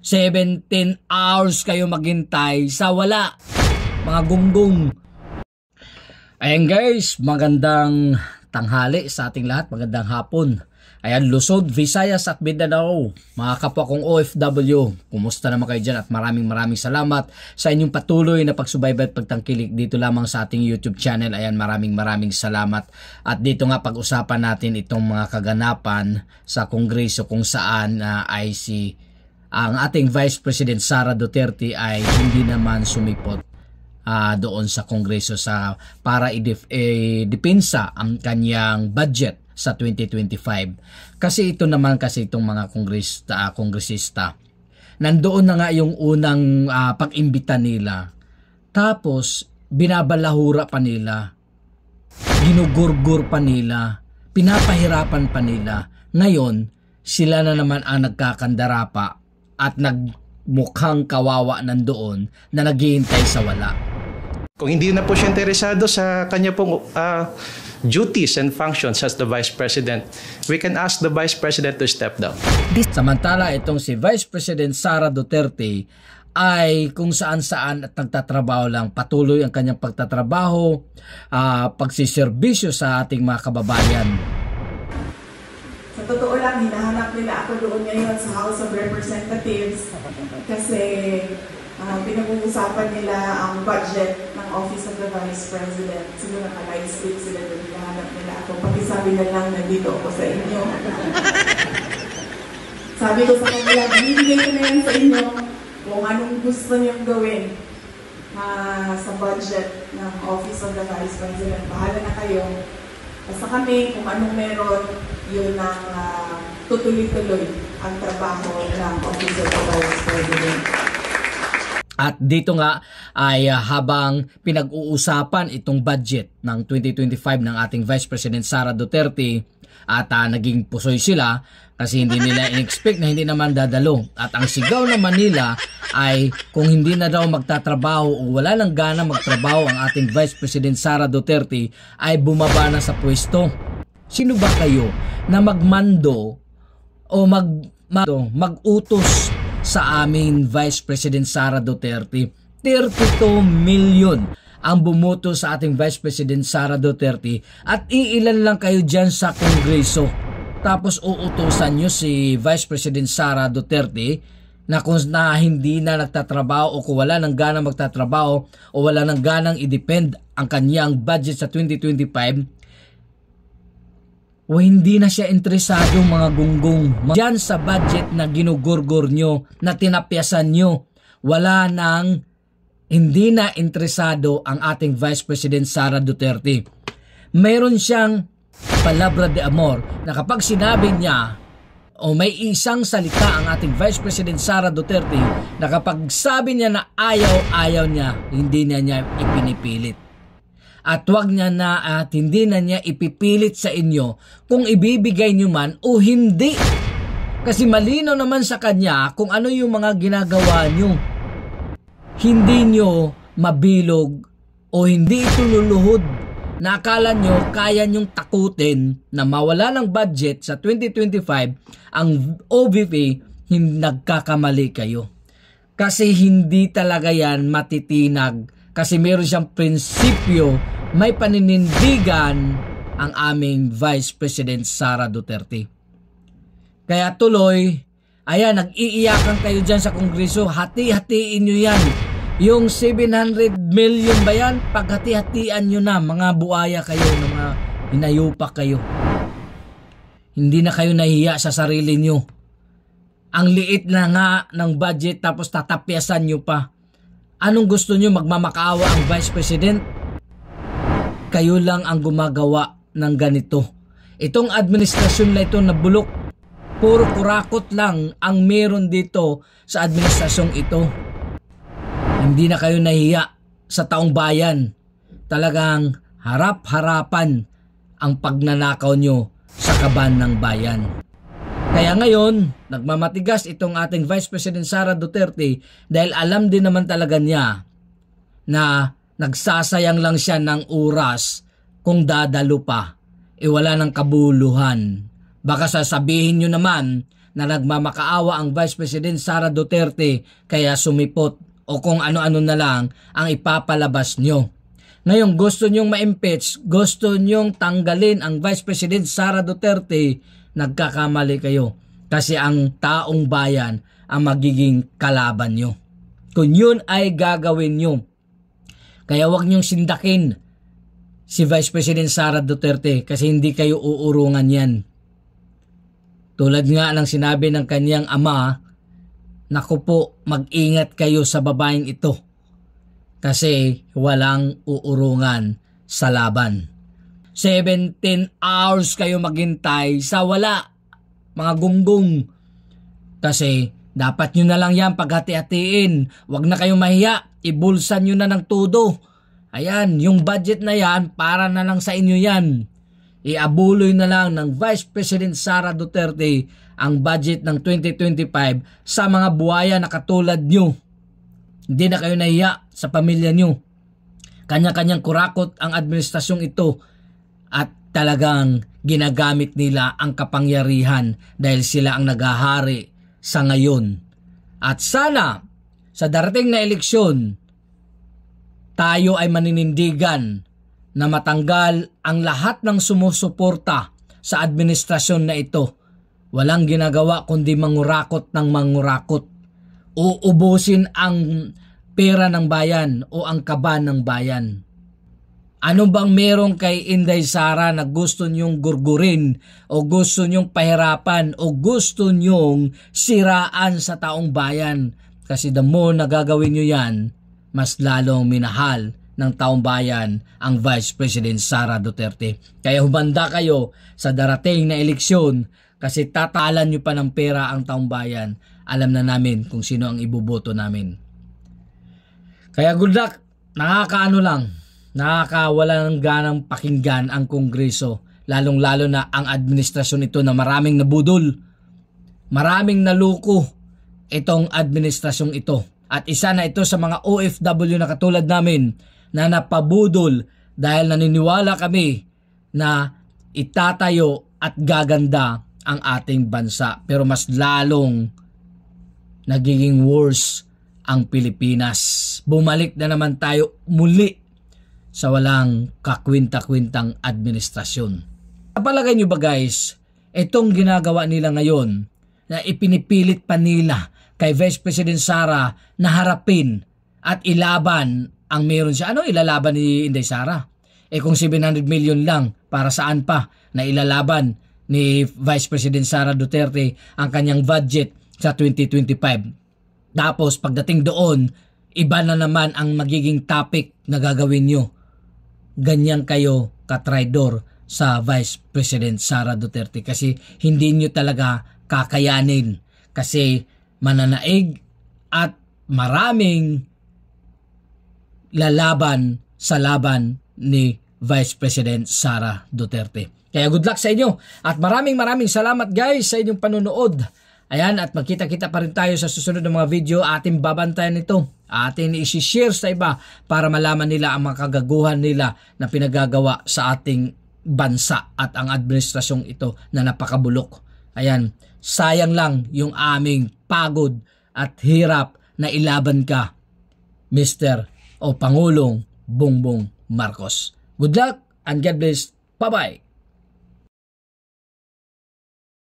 17 hours kayo maghintay sa wala. Mga gunggong. Ayan guys, magandang tanghali sa ating lahat. Magandang hapon. Ayan, Luzon, Visayas at Mindanao. Mga kapwa kong OFW, kumusta naman kayo dyan at maraming maraming salamat sa inyong patuloy na pagsubaybay at pagtangkilik dito lamang sa ating YouTube channel. Ayan, maraming maraming salamat. At dito nga pag-usapan natin itong mga kaganapan sa kongreso kung saan uh, ay si ang ating Vice President Sara Duterte ay hindi naman sumipot uh, doon sa Kongreso sa para i-depensa ang kanyang budget sa 2025. Kasi ito naman kasi itong mga kongresista, uh, ah, kongresista nandoon na nga yung unang uh, pag-imbita nila. Tapos binabalahura pa nila, ginugurgur pa nila, pinapahirapan pa nila. Ngayon, sila na naman ang nagkakandarapa at nagmukhang kawawa nandoon na naghihintay sa wala. Kung hindi na po siya interesado sa kanya pong uh, duties and functions as the Vice President, we can ask the Vice President to step down. Samantala, itong si Vice President Sara Duterte ay kung saan-saan at nagtatrabaho lang. Patuloy ang kanyang pagtatrabaho, uh, pagsiservisyo sa ating mga kababayan. Sa totoo lang, hinahanap nila ako doon ngayon sa House of Representatives kasi uh, pinag-uusapan nila ang budget ng Office of the Vice President. Siguro naka-live stream sila doon, hinahanap nila ako. sabi na lang, nandito ako sa inyo. Sabi ko sa kanila, binibigay ko na yan sa inyo kung anong gusto niyong gawin uh, sa budget ng Office of the Vice President. Bahala na kayo. Basta kami, kung anong meron, yun ang uh, tutuloy-tuloy ang trabaho ng Office of the Vice President. At dito nga ay ah, habang pinag-uusapan itong budget ng 2025 ng ating Vice President Sara Duterte at uh, naging pusoy sila kasi hindi nila in-expect na hindi naman dadalo. At ang sigaw ng Manila ay kung hindi na daw magtatrabaho o wala lang gana magtrabaho ang ating Vice President Sara Duterte ay bumaba na sa pwesto. Sino ba kayo na magmando o mag, magutos sa amin Vice President Sara Duterte? 32 million ang bumoto sa ating Vice President Sara Duterte at iilan lang kayo dyan sa Kongreso. Tapos uutosan nyo si Vice President Sara Duterte na kung na hindi na nagtatrabaho o kung wala ng ganang magtatrabaho o wala ng ganang i-depend ang kanyang budget sa 2025 o hindi na siya interesado mga gunggong diyan sa budget na ginugurgur nyo na tinapyasan nyo wala nang hindi na interesado ang ating Vice President Sara Duterte meron siyang palabra de amor na kapag sinabi niya o may isang salita ang ating Vice President Sara Duterte na kapag sabi niya na ayaw-ayaw niya, hindi niya niya ipinipilit. At wag niya na at hindi na niya ipipilit sa inyo kung ibibigay niyo man o hindi. Kasi malino naman sa kanya kung ano yung mga ginagawa niyo. Hindi niyo mabilog o hindi ito Nakala nyo kaya nyong takutin na mawala ng budget sa 2025 ang OVP, hindi nagkakamali kayo. Kasi hindi talaga yan matitinag kasi meron siyang prinsipyo, may paninindigan ang aming Vice President Sara Duterte. Kaya tuloy, ayan, nag-iiyakan kayo dyan sa Kongreso, hati-hatiin nyo yan yung 700 million ba yan? Paghati-hatian nyo na mga buaya kayo, mga inayupa kayo. Hindi na kayo nahiya sa sarili nyo. Ang liit na nga ng budget tapos tatapyasan nyo pa. Anong gusto nyo magmamakaawa ang Vice President? Kayo lang ang gumagawa ng ganito. Itong administrasyon na ito na bulok, puro kurakot lang ang meron dito sa administrasyong ito. Hindi na kayo nahiya sa taong bayan. Talagang harap-harapan ang pagnanakaw nyo sa kaban ng bayan. Kaya ngayon, nagmamatigas itong ating Vice President Sara Duterte dahil alam din naman talaga niya na nagsasayang lang siya ng oras kung dadalo pa. E wala ng kabuluhan. Baka sasabihin nyo naman na nagmamakaawa ang Vice President Sara Duterte kaya sumipot o kung ano-ano na lang ang ipapalabas nyo. Ngayon, gusto nyong ma-impeach, gusto nyong tanggalin ang Vice President Sara Duterte, nagkakamali kayo. Kasi ang taong bayan ang magiging kalaban nyo. Kung yun ay gagawin nyo. Kaya wag nyong sindakin si Vice President Sara Duterte kasi hindi kayo uurungan yan. Tulad nga ng sinabi ng kanyang ama Naku po, mag-ingat kayo sa babaeng ito kasi walang uurungan sa laban. 17 hours kayo maghintay sa wala, mga gunggong. Kasi dapat nyo na lang yan paghati-hatiin. Huwag na kayo mahiya, ibulsan nyo na ng todo. Ayan, yung budget na yan, para na lang sa inyo yan. Iabuloy na lang ng Vice President Sara Duterte ang budget ng 2025 sa mga buhaya na katulad nyo. Hindi na kayo nahiya sa pamilya nyo. Kanya-kanyang kurakot ang administrasyong ito at talagang ginagamit nila ang kapangyarihan dahil sila ang nagahari sa ngayon. At sana sa darating na eleksyon, tayo ay maninindigan na matanggal ang lahat ng sumusuporta sa administrasyon na ito. Walang ginagawa kundi mangurakot ng mangurakot. Uubusin ang pera ng bayan o ang kaban ng bayan. Ano bang meron kay Inday Sara na gusto niyong gurgurin o gusto niyong pahirapan o gusto niyong siraan sa taong bayan? Kasi the more nagagawin niyo yan, mas lalong minahal ng taong bayan ang Vice President Sara Duterte. Kaya humanda kayo sa darating na eleksyon kasi tatalan nyo pa ng pera ang taong bayan. Alam na namin kung sino ang iboboto namin. Kaya good luck, nakakaano lang, nakakawala ng ganang pakinggan ang Kongreso, lalong-lalo na ang administrasyon ito na maraming nabudol, maraming naluko itong administrasyong ito. At isa na ito sa mga OFW na katulad namin na napabudol dahil naniniwala kami na itatayo at gaganda ang ating bansa. Pero mas lalong nagiging worse ang Pilipinas. Bumalik na naman tayo muli sa walang kakwinta-kwintang administrasyon. Napalagay nyo ba guys, itong ginagawa nila ngayon na ipinipilit pa nila kay Vice President Sara na harapin at ilaban ang meron siya, ano ilalaban ni Inday Sara? Eh kung 700 million lang, para saan pa na ilalaban ni Vice President Sara Duterte ang kanyang budget sa 2025? Tapos pagdating doon, iba na naman ang magiging topic na gagawin nyo. Ganyan kayo katraidor sa Vice President Sara Duterte kasi hindi nyo talaga kakayanin kasi mananaig at maraming lalaban sa laban ni Vice President Sara Duterte. Kaya good luck sa inyo at maraming maraming salamat guys sa inyong panonood. Ayan at magkita-kita pa rin tayo sa susunod ng mga video. Ating babantayan ito. Ating isi-share sa iba para malaman nila ang mga kagaguhan nila na pinagagawa sa ating bansa at ang administrasyong ito na napakabulok. Ayan, sayang lang yung aming pagod at hirap na ilaban ka, Mr o Pangulong Bongbong Marcos. Good luck and God bless. Bye-bye.